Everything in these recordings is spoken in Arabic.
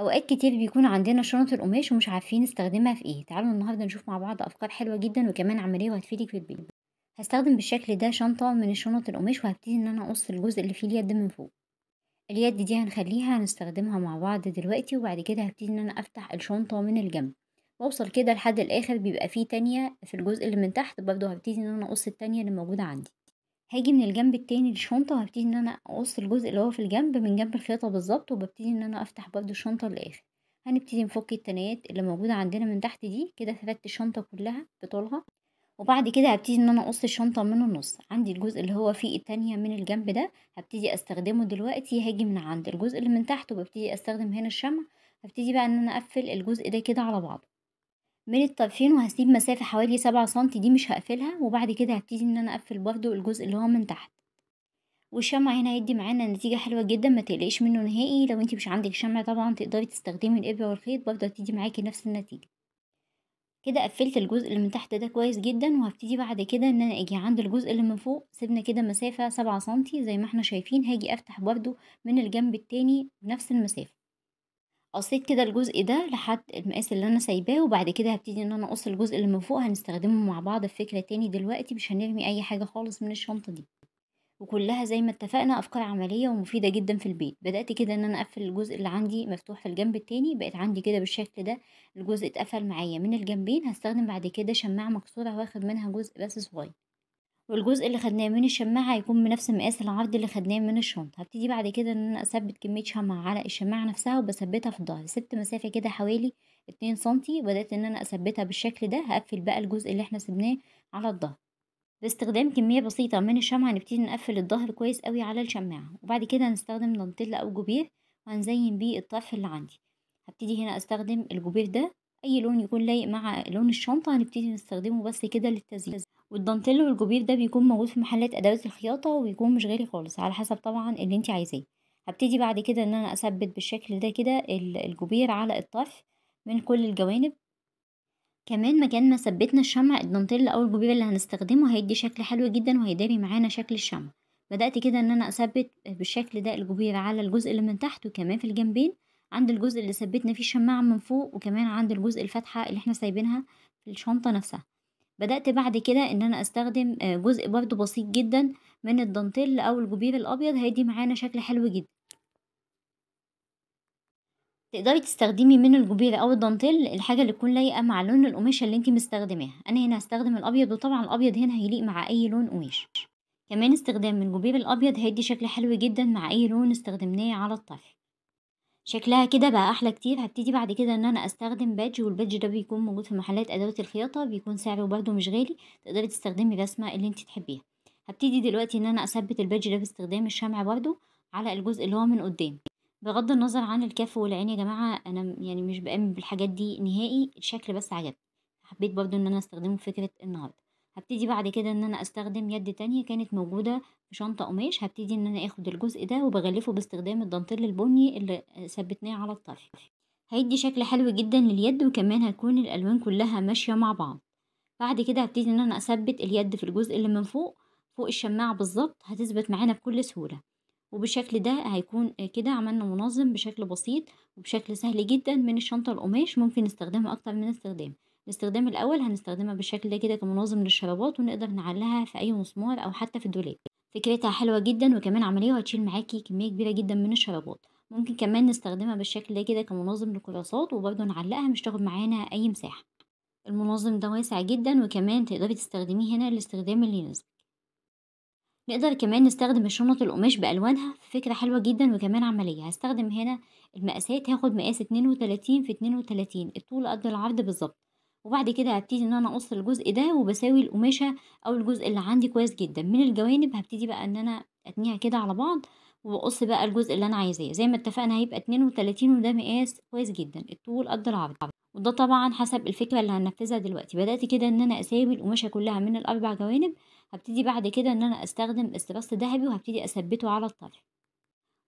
اوقات كتير بيكون عندنا شنط القماش ومش عارفين نستخدمها في ايه تعالوا النهارده نشوف مع بعض افكار حلوه جدا وكمان عمليه وهتفيدك في البيت هستخدم بالشكل ده شنطه من شنط القماش وهبتدي ان انا اقص الجزء اللي فيه اليد من فوق اليد دي هنخليها هنستخدمها مع بعض دلوقتي وبعد كده هبتدي ان انا افتح الشنطه من الجنب واوصل كده لحد الاخر بيبقى فيه تانية في الجزء اللي من تحت برضه هبتدي ان انا اقص التانية اللي موجوده عندي هاجي من الجنب التاني للشنطة وهبتدي ان انا اقص الجزء اللي هو في الجنب من جنب الخياطة بالظبط وببتدي ان انا افتح برضو الشنطة للاخر هنبتدي نفك التنايات اللي موجودة عندنا من تحت دي كده فتت الشنطة كلها بطولها وبعد كده هبتدي ان انا اقص الشنطة من النص عندي الجزء اللي هو فيه التانية من الجنب ده هبتدي استخدمه دلوقتي هاجي من عند الجزء اللي من تحت وببتدي استخدم هنا الشمع هبتدي بقى ان انا اقفل الجزء ده كده على بعضه من الطرفين وهسيب مسافة حوالي سبعة سنتي دي مش هقفلها وبعد كده هبتدي ان انا اقفل برضو الجزء اللي هو من تحت والشمع هنا هيدي معانا نتيجة حلوة جدا ما تقلقيش منه نهائي لو انت مش عندك شمع طبعا تقدري تستخدمي الابرة والخيط برضه هتدي معاكي نفس النتيجة كده قفلت الجزء اللي من تحت ده كويس جدا وهبتدي بعد كده ان انا اجي عند الجزء اللي من فوق سيبنا كده مسافة سبعة سنتي زي ما احنا شايفين هاجي افتح برضه من الجنب التاني بنفس المسافة قصيت كده الجزء ده لحد المقاس اللي انا سايباه وبعد كده هبتدي ان انا اقص الجزء اللي من فوق هنستخدمه مع بعض في فكره تاني دلوقتي مش هنرمي اي حاجه خالص من الشنطه دي وكلها زي ما اتفقنا افكار عمليه ومفيده جدا في البيت بدات كده ان انا اقفل الجزء اللي عندي مفتوح في الجنب التاني بقت عندي كده بالشكل ده الجزء اتقفل معايا من الجنبين هستخدم بعد كده شماعه مكسوره واخد منها جزء بس صغير والجزء اللي خدناه من الشماعة هيكون بنفس مقاس العرض اللي خدناه من الشنطة هبتدي بعد كده ان انا اثبت كمية شمع على الشماعة نفسها وبثبتها في الظهر سبت مسافة كده حوالي اتنين سنتي بدأت ان انا اثبتها بالشكل ده هقفل بقى الجزء اللي احنا سبناه على الظهر باستخدام كمية بسيطة من الشمعة نبتدي نقفل الظهر كويس قوي على الشماعة وبعد كده هنستخدم دانتيلا او جوبير وهنزين بيه الطرف اللي عندي هبتدي هنا استخدم الجوبير ده اي لون يكون لايق مع لون الشنطة هنبتدي نستخدمه بس كده للتزيين والدانتيل والجبير ده بيكون موجود في محلات ادوات الخياطه وبيكون مش غالي خالص على حسب طبعا اللي انت عايزاه هبتدي بعد كده ان انا اثبت بالشكل ده كده الجبير على الطرف من كل الجوانب كمان مكان ما ثبتنا الشمع الدانتيل او الجبير اللي هنستخدمه هيدي شكل حلو جدا وهيداري معانا شكل الشمع بدأت كده ان انا اثبت بالشكل ده الجبير على الجزء اللي من تحت وكمان في الجنبين عند الجزء اللي ثبتنا فيه الشماعة من فوق وكمان عند الجزء الفتحة اللي احنا سايبينها في الشنطة نفسها بدأت بعد كده ان انا استخدم آه، جزء برضو بسيط جدا من الدانتيل او الجبير الابيض هيدي معانا شكل حلو جدا تقدري تستخدمي من الجبير او الدانتيل الحاجه اللي تكون لايقه مع لون القماشه اللي انت مستخدماها انا هنا هستخدم الابيض وطبعا الابيض هنا هيليق مع اي لون قماش كمان استخدام الجبير الابيض هيدي شكل حلو جدا مع اي لون استخدمناه على الطرح شكلها كده بقى احلى كتير هبتدي بعد كده ان انا استخدم بادج والبادج ده بيكون موجود في محلات ادوات الخياطه بيكون سعره برده مش غالي تقدري تستخدمي الرسمه اللي انت تحبيها هبتدي دلوقتي ان انا اثبت البادج ده باستخدام الشمع برده على الجزء اللي هو من قدام بغض النظر عن الكف والعين يا جماعه انا يعني مش بامن بالحاجات دي نهائي الشكل بس عجبني حبيت برده ان انا استخدمه في فكره النهارده هبتدي بعد كده ان انا استخدم يد تانية كانت موجودة في شنطة قماش هبتدي ان انا اخد الجزء ده وبغلفه باستخدام الدانتيل البني اللي ثبتناه على الطرف هيدي شكل حلو جدا لليد وكمان هتكون الالوان كلها ماشية مع بعض بعد كده هبتدي ان انا اثبت اليد في الجزء اللي من فوق فوق الشماعة بالظبط هتثبت معانا بكل سهولة وبالشكل ده هيكون كده عملنا منظم بشكل بسيط وبشكل سهل جدا من الشنطة القماش ممكن نستخدمها أكتر من استخدام الاستخدام الأول هنستخدمها بالشكل ده كده كمنظم للشرابات ونقدر نعلقها في أي مسمار أو حتى في الدولاب فكرتها حلوة جدا وكمان عملية وهتشيل معاكي كمية كبيرة جدا من الشرابات ممكن كمان نستخدمها بالشكل ده كده كمنظم للكراسات وبرده نعلقها مش تاخد معانا أي مساحة المنظم ده واسع جدا وكمان تقدري تستخدميه هنا للاستخدام اللي يناسبك نقدر كمان نستخدم الشنط القماش بألوانها فكرة حلوة جدا وكمان عملية هستخدم هنا المقاسات هاخد مقاس اتنين وتلاتين في اتنين وتلاتين الطول قد العرض بالظبط وبعد كده هبتدي ان انا اقص الجزء ده وبساوي القماشة او الجزء اللي عندي كويس جدا من الجوانب هبتدي بقى ان انا اتنيها كده على بعض وبقص بقى الجزء اللي انا عايزاه زي ما اتفقنا هيبقى اتنين وتلاتين وده مقاس كويس جدا الطول قد العرض وده طبعا حسب الفكرة اللي هنفذها دلوقتي بدأت كده ان انا اساوي القماشة كلها من الاربع جوانب هبتدي بعد كده ان انا استخدم استراس ذهبي وهبتدي اثبته على الطرف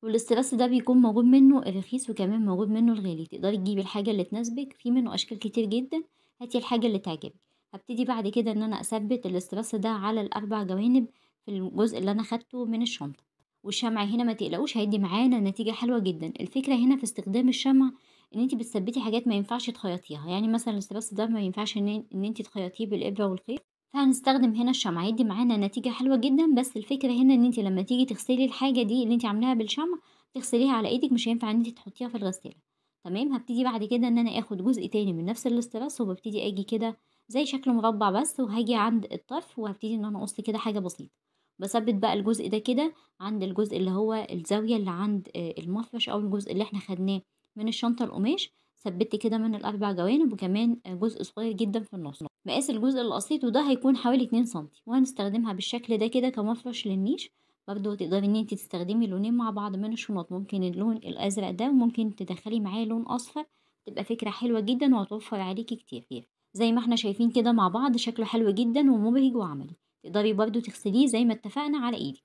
والاستراس ده بيكون موجود منه الرخيص وكمان موجود منه الغالي تقدري تجيبي الحاجة اللي تناسبك في منه اشكال كتير جدا هاتي الحاجة اللي تعجبك هبتدي بعد كده ان انا اثبت الاسترس ده على الاربع جوانب في الجزء اللي انا خدته من الشنطة والشمع هنا ما تقلقوش هيدي معانا نتيجة حلوة جدا الفكرة هنا في استخدام الشمع ان انت بتثبتي حاجات ما ينفعش تخيطيها يعني مثلا الاسترس ده ما ينفعش ان انت تخيطيه بالابرة والخيط فهنستخدم هنا الشمع هيدي معانا نتيجة حلوة جدا بس الفكرة هنا ان انت لما تيجي تغسلي الحاجة دي اللي انت عاملاها بالشمع تغسليها على ايدك مش هينفع ان انت تحطيها في الغسالة تمام هبتدي بعد كده ان انا اخد جزء تاني من نفس الاستراس وببتدي اجي كده زي شكل مربع بس وهاجي عند الطرف وهبتدي ان انا اقص كده حاجه بسيطه بثبت بقى الجزء ده كده عند الجزء اللي هو الزاويه اللي عند آه، المفرش او الجزء اللي احنا خدناه من الشنطه القماش ثبت كده من الاربع جوانب وكمان جزء صغير جدا في النص مقاس الجزء القصير وده هيكون حوالي 2 سم وهنستخدمها بالشكل ده كده كمفرش للنيش برضو تقدري ان انتي تستخدمي لونين مع بعض من الشنط ممكن اللون الازرق ده وممكن تدخلي معاه لون اصفر تبقى فكرة حلوة جدا وهتوفر عليكي كتير زي ما احنا شايفين كده مع بعض شكله حلو جدا ومبهج وعملي تقدري برضو تغسليه زي ما اتفقنا على ايدك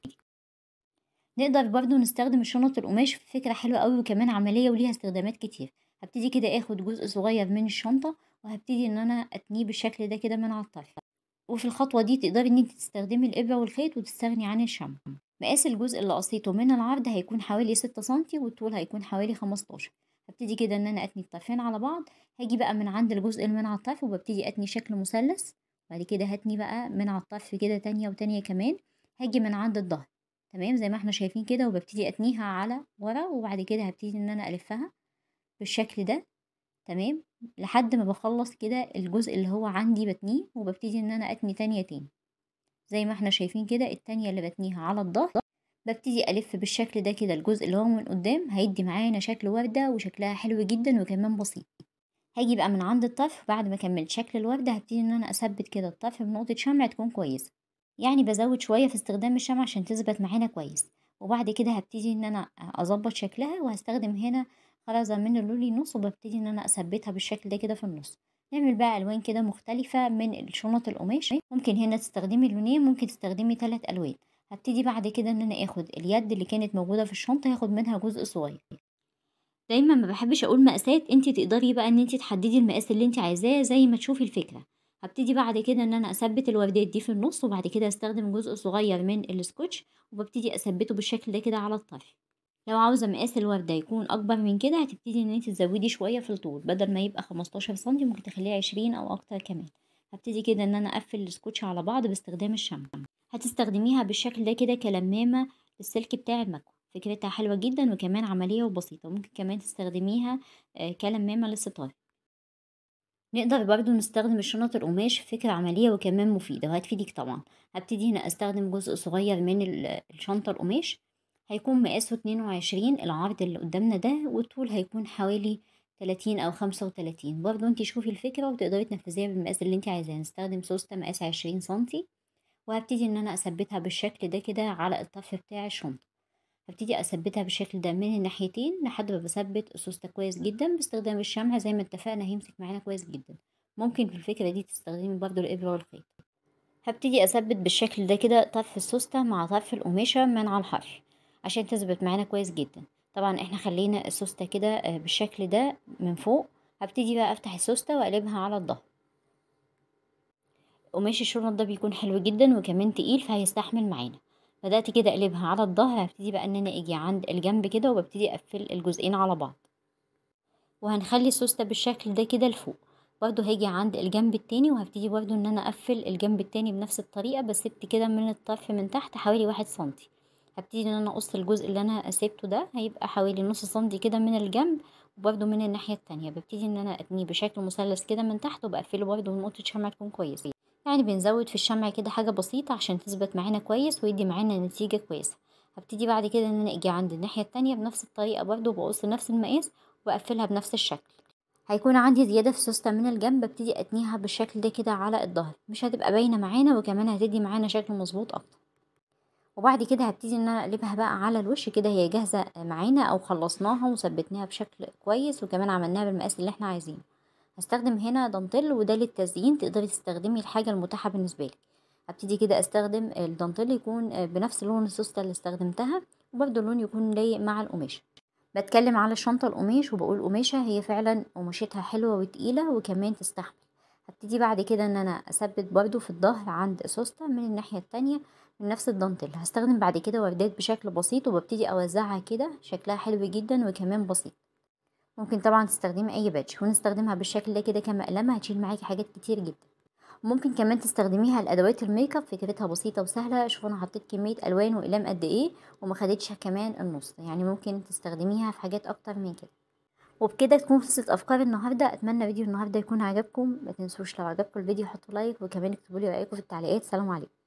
نقدر برضو نستخدم شنط القماش في فكرة حلوة قوي وكمان عملية وليها استخدامات كتير هبتدي كده اخد جزء صغير من الشنطة وهبتدي ان انا اتنيه بالشكل ده كده من على الطرف وفي الخطوة دي تقدري ان انت تستخدمي الإبرة والخيط وتستغني عن الشمع مقاس الجزء اللي قصيته من العرض هيكون حوالي ستة سنتي والطول هيكون حوالي خمستاشر هبتدي كده ان انا اتني الطرفين على بعض هاجي بقى من عند الجزء اللي من على الطرف وببتدي اتني شكل مثلث بعد كده هتني بقى من على الطرف كده تانية وتانية كمان هاجي من عند الظهر تمام زي ما احنا شايفين كده وببتدي اتنيها على ورا وبعد كده هبتدي ان انا الفها بالشكل ده تمام لحد ما بخلص كده الجزء اللي هو عندي بتنيه وببتدي ان انا اتني تانية تاني زي ما احنا شايفين كده التانية اللي بتنيها على الظهر ببتدي ألف بالشكل ده كده الجزء اللي هو من قدام هيدي معانا شكل وردة وشكلها حلو جدا وكمان بسيط هاجي بقى من عند الطرف بعد ما كملت شكل الوردة هبتدي ان انا اثبت كده الطرف بنقطة شمع تكون كويسة يعني بزود شوية في استخدام الشمع عشان تثبت معانا كويس وبعد كده هبتدي ان انا اظبط شكلها وهستخدم هنا خرزة من اللولي نص وببتدي ان انا اثبتها بالشكل ده كده في النص نعمل بقى ألوان كده مختلفة من الشنط القماش ممكن هنا تستخدمي لونين ممكن تستخدمي تلات ألوان هبتدي بعد كده ان انا اخد اليد اللي كانت موجودة في الشنطة هاخد منها جزء صغير دايما ما بحبش اقول مقاسات انت تقدري بقى ان انت تحددي المقاس اللي انت عايزاه زي ما تشوفي الفكرة هبتدي بعد كده ان انا اثبت الوردات دي في النص وبعد كده استخدم جزء صغير من السكوتش وببتدي اثبته بالشكل ده كده على الطرف لو عاوزة مقاس الوردة يكون أكبر من كده هتبتدي إن انتي تزودي شوية في الطول بدل ما يبقى خمستاشر سنتي ممكن تخليه عشرين أو أكتر كمان هبتدي كده إن أنا أقفل السكوتش على بعض باستخدام الشمع هتستخدميها بالشكل ده كده كلمامة للسلك بتاع المكوة فكرتها حلوة جدا وكمان عملية وبسيطة ممكن كمان تستخدميها آه، كلمامة للستار نقدر برضو نستخدم الشنط القماش فكرة عملية وكمان مفيدة وهتفيدك طبعا هبتدي هنا استخدم جزء صغير من الشنطة القماش هيكون مقاسه اتنين وعشرين العرض اللي قدامنا ده والطول هيكون حوالي تلاتين أو خمسة وتلاتين برضه انتي شوفي الفكرة وتقدري تنفذيها بالمقاس اللي انتي عايزاه نستخدم سوستة مقاس عشرين سنتي وهبتدي ان انا اثبتها بالشكل ده كده على الطرف بتاع الشنطة هبتدي اثبتها بالشكل ده من الناحيتين لحد ما بثبت السوستة كويس جدا باستخدام الشمع زي ما اتفقنا هيمسك معانا كويس جدا ممكن في الفكرة دي تستخدمي برضه الإبرة والخيط هبتدي أثبت بالشكل ده كده طرف السوستة مع طرف القماشة من على الحرف عشان تثبت معانا كويس جدا طبعا احنا خلينا السوستة كده آه، بالشكل ده من فوق هبتدي بقى افتح السوستة واقلبها على الظهر قماش الشنط ده بيكون حلو جدا وكمان تقيل فهيستحمل معانا بدأت كده اقلبها على الظهر هبتدي بقى ان انا اجي عند الجنب كده وببتدي اقفل الجزئين على بعض وهنخلي السوستة بالشكل ده كده لفوق برضو هاجي عند الجنب التاني وهبتدي برضو ان انا اقفل الجنب التاني بنفس الطريقة بس سبت كده من الطرف من تحت حوالي واحد سنتي هبتدي ان انا اقص الجزء اللي انا سيبته ده هيبقى حوالي نص سم كده من الجنب وبرده من الناحيه التانية ببتدي ان انا اتنيه بشكل مثلث كده من تحت وبقفله برده من نقطه شمع تكون كويسه يعني بنزود في الشمع كده حاجه بسيطه عشان تثبت معانا كويس ويدي معانا نتيجه كويسه هبتدي بعد كده ان انا اجي عند الناحيه التانية بنفس الطريقه برده بقص نفس المقاس واقفلها بنفس الشكل هيكون عندي زيادة في سوستة من الجنب ابتدي اتنيها بالشكل ده كده على الظهر مش هتبقى باينة معانا وكمان هتدي معانا شكل مظبوط اكتر وبعد كده هبتدي ان انا اقلبها بقى على الوش كده هي جاهزه معانا او خلصناها وثبتناها بشكل كويس وكمان عملناها بالمقاس اللي احنا عايزينه هستخدم هنا دانتيل وده للتزيين تقدري تستخدمي الحاجه المتاحه بالنسبه لك هبتدي كده استخدم الدانتيل يكون بنفس لون السوسته اللي استخدمتها وبرده اللون يكون لايق مع القماشه بتكلم على الشنطه القماش وبقول قماشه هي فعلا قماشتها حلوه وتقيله وكمان تستحمل هبتدي بعد كده ان انا اثبت برده في الظهر عند سوسته من الناحيه التانية من نفس الدانتيل هستخدم بعد كده وردات بشكل بسيط وببتدي اوزعها كده شكلها حلو جدا وكمان بسيط ممكن طبعا تستخدمي اي باتش ونستخدمها بالشكل ده كده كمقلمه هتشيل معاكي حاجات كتير جدا ممكن كمان تستخدميها لادوات الميك اب فكرتها بسيطه وسهله شوفوا انا حطيت كميه الوان واقلام قد ايه وما خدتش كمان النص يعني ممكن تستخدميها في حاجات اكتر من كده وبكده تكون خلصت افكار النهارده اتمنى فيديو النهارده يكون عجبكم ما تنسوش لو عجبكم الفيديو حطوا لايك وكمان اكتبوا لي رايكم في التعليقات سلام عليكم